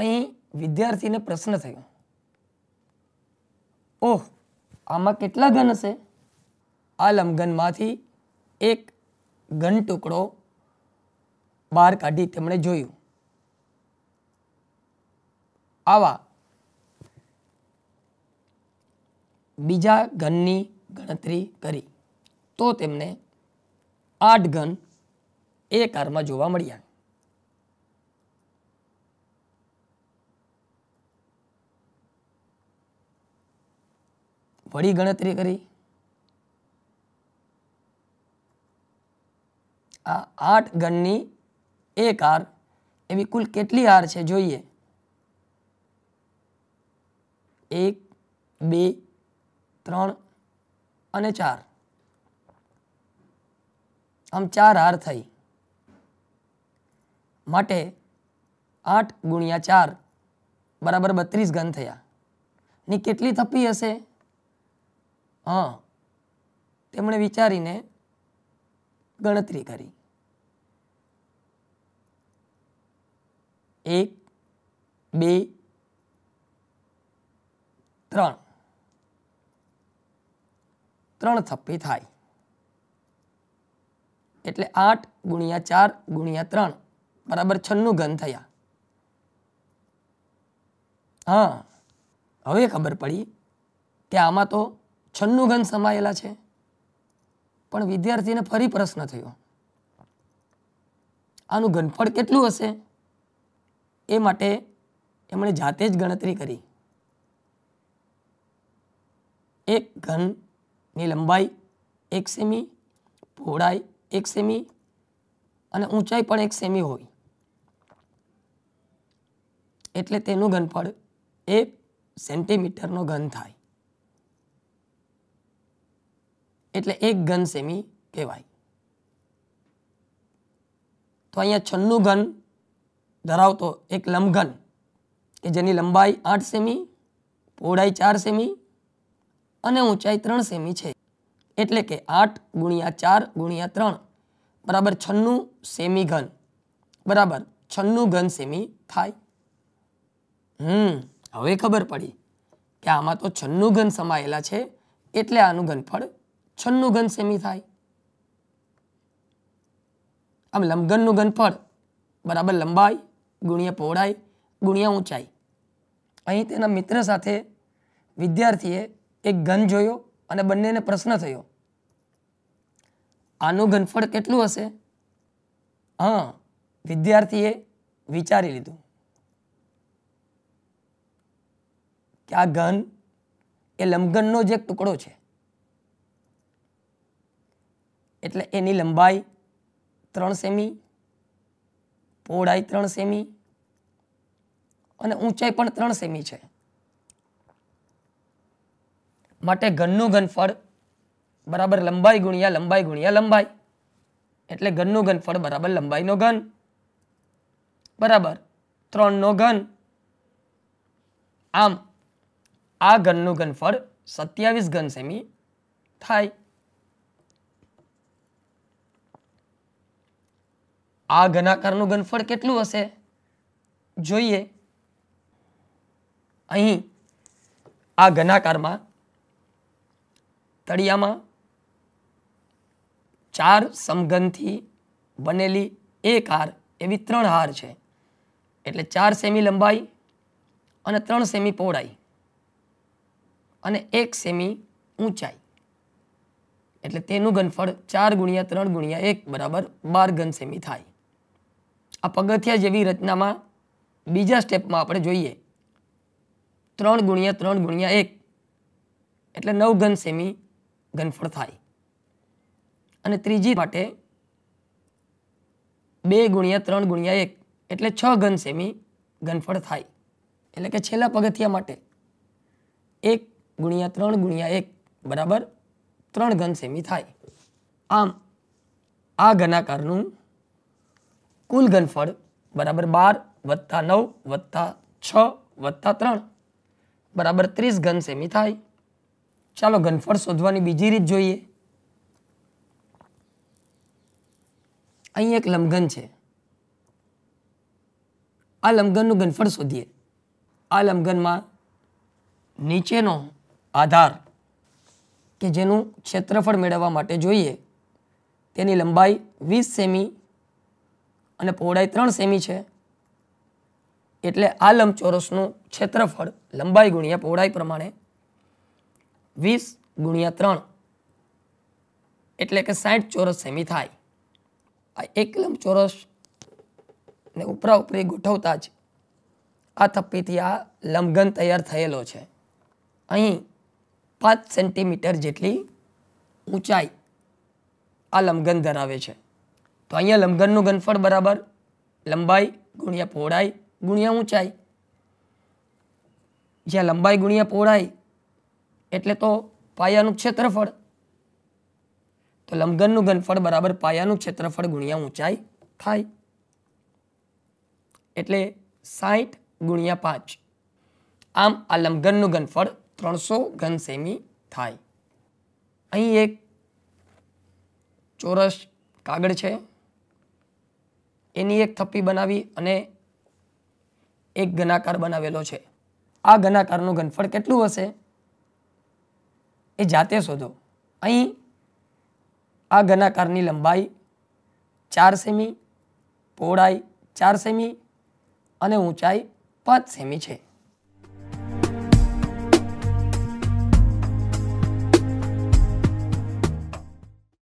અહીં વિદ્યાર્થીને પ્રશ્ન થયો ઓહ આમાં કેટલા ઘન હશે આ લંબઘનમાંથી એક ઘન ટુકડો બહાર કાઢી તેમણે જોયું આવા બીજા ઘનની ગણતરી કરી તો તેમને આઠ ઘન એ કારમાં જોવા મળ્યા વળી ગણતરી કરી આ આઠ ગણની એક હાર એવી કુલ કેટલી હાર છે જોઈએ એક બે ત્રણ અને ચાર આમ ચાર હાર થઈ માટે આઠ ગુણ્યા ચાર બરાબર બત્રીસ ગણ થયા ની કેટલી થપ્પી હશે હા તેમણે વિચારીને ગણતરી કરી એક બે ત્રણ ત્રણ થપ્પી થાય એટલે આઠ ગુણ્યા ચાર ગુણ્યા ત્રણ બરાબર છન્નું ઘન થયા હા હવે ખબર પડી કે આમાં તો છન્નું ઘન સમાયેલા છે પણ વિદ્યાર્થીને ફરી પ્રશ્ન થયો આનું ઘનફળ કેટલું હશે એ માટે એમણે જાતે જ ગણતરી કરી એક ઘનની લંબાઈ એક સેમી પહોળાઈ એક સેમી અને ઊંચાઈ પણ એક સેમી હોય એટલે તેનું ઘનફળ એક સેન્ટીમીટરનો ઘન થાય એટલે એક ઘન સેમી કહેવાય તો અહીંયા છન્નું ઘન ધરાવતો એક લંબઘન કે જેની લંબાઈ આઠ સેમી પહોળાઈ ચાર સેમી અને ઊંચાઈ ત્રણ સેમી છે એટલે કે આઠ ગુણ્યા ચાર ગુણ્યા ત્રણ બરાબર છન્નું સેમી ઘન બરાબર છન્નું ઘન સેમી થાય હમ હવે ખબર પડી કે આમાં તો છન્નું ઘન સમાયેલા છે એટલે આનું ઘનફળ છન્નું ઘન સેમી થાય આમ લંબઘનનું ઘનફળ બરાબર લંબાઈ ગુણ્યા પહોળાઈ ગુણ્યા ઊંચાઈ અહીં તેના મિત્ર સાથે વિદ્યાર્થીએ એક ઘન જોયો અને બંનેને પ્રશ્ન થયો આનું ઘનફળ કેટલું હશે હા વિદ્યાર્થીએ વિચારી લીધું કે આ ઘન એ લંબઘનનો જ એક ટુકડો છે એટલે એની લંબાઈ ત્રણ સેમી પહોળાઈ ત્રણ સેમી અને ઊંચાઈ પણ ત્રણ સેમી છે માટે ઘનનું ઘનફળ બરાબર લંબાઈ ગુણ્યા લંબાઈ ગુણ્યા લંબાઈ એટલે ઘનનું ઘનફળ બરાબર લંબાઈનો ઘન બરાબર ત્રણનો ઘન આમ આ ઘનનું ઘનફળ સત્યાવીસ ઘન સેમી થાય આ ઘનાકારનું ઘનફળ કેટલું હશે જોઈએ અહીં આ ઘનાકારમાં તળિયામાં ચાર સમઘનથી બનેલી એક હાર એવી ત્રણ હાર છે એટલે ચાર સેમી લંબાઈ અને ત્રણ સેમી પહોળાઈ અને એક સેમી ઊંચાઈ એટલે તેનું ઘનફળ ચાર ગુણ્યા ત્રણ ગુણ્યા એક બરાબર બાર ઘન સેમી થાય આ પગથિયા જેવી રચનામાં બીજા સ્ટેપમાં આપણે જોઈએ ત્રણ ગુણ્યા ત્રણ ગુણ્યા એક એટલે નવ ઘન સેમી ઘનફળ થાય અને ત્રીજી માટે બે ગુણ્યા ત્રણ ગુણ્યા એક એટલે છ ઘન સેમી ઘનફળ થાય એટલે કે છેલ્લા પગથિયા માટે એક ગુણ્યા ત્રણ ગુણ્યા એક બરાબર ત્રણ ઘન સેમી થાય આમ આ ઘનાકારનું કુલ ઘનફળ બરાબર બાર વત્તા નવ વત્તા છ વત્તા ત્રણ બરાબર ત્રીસ ઘન સેમી થાય ચાલો ઘનફળ શોધવાની બીજી રીત જોઈએ અહીં એક લંબઘન છે આ લંબઘનનું ઘનફળ શોધીએ આ લંબઘનમાં નીચેનો આધાર કે જેનું ક્ષેત્રફળ મેળવવા માટે જોઈએ તેની લંબાઈ વીસ સેમી અને પહોળાઈ ત્રણ સેમી છે એટલે આ લંબચોરસનું ક્ષેત્રફળ લંબાઈ ગુણ્યા પહોળાઈ પ્રમાણે વીસ ગુણ્યા ત્રણ એટલે કે સાઠ ચોરસ સેમી થાય આ એક લંબચોરસ ને ઉપરા ઉપરી ગોઠવતા જ આ થપ્પીથી આ લંબગન તૈયાર થયેલો છે અહીં પાંચ સેન્ટીમીટર જેટલી ઊંચાઈ આ લંબઘન ધરાવે છે તો અહીંયા લંબઘનનું ઘનફળ બરાબર લંબાઈ ગુણ્યા પહોળાઈ ગુણ્યા ઊંચાઈ જ્યાં લંબાઈ ગુણ્યા પહોળાઈ એટલે તો પાયાનું ક્ષેત્રફળ તો લંબઘનનું ઘનફળ બરાબર પાયાનું ક્ષેત્રફળ ગુણ્યા ઊંચાઈ થાય એટલે સાઠ ગુણ્યા પાંચ આમ આ લંબઘનનું ઘનફળ ત્રણસો ઘન સેમી થાય અહીં એક ચોરસ કાગળ છે એની એક થપ્પી બનાવી અને એક ઘનાકાર બનાવેલો છે આ ઘનાકારનું ઘનફળ કેટલું હશે એ જાતે શોધો અહીં આ ઘનાકારની લંબાઈ ચાર સેમી પહોળાઈ ચાર સેમી અને ઊંચાઈ પાંચ સેમી છે